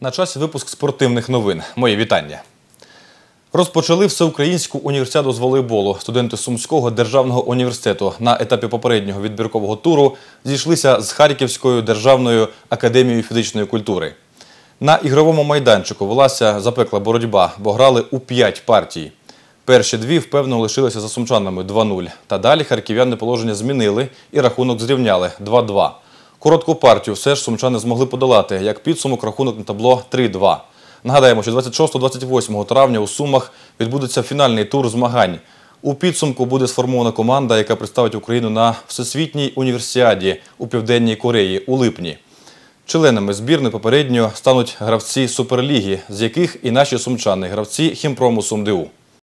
На часі випуск спортивних новин. Мої вітання. Розпочали всеукраїнську універсіаду з волейболу. Студенти Сумського державного університету на етапі попереднього відбіркового туру зійшлися з Харківською державною академією фізичної культури. На ігровому майданчику велася запекла боротьба, бо грали у п'ять партій. Перші дві впевно лишилися за сумчанами 2-0. Та далі харків'яни положення змінили і рахунок зрівняли 2-2. Коротку партію все ж сумчани змогли подолати як підсумок рахунок на табло 3-2. Нагадаємо, що 26-28 травня у Сумах відбудеться фінальний тур змагань. У підсумку буде сформована команда, яка представить Україну на всесвітній універсіаді у Південній Кореї у липні. Членами збірної попередньо стануть гравці суперліги, з яких і наші сумчани гравці хімпрому СумДУ.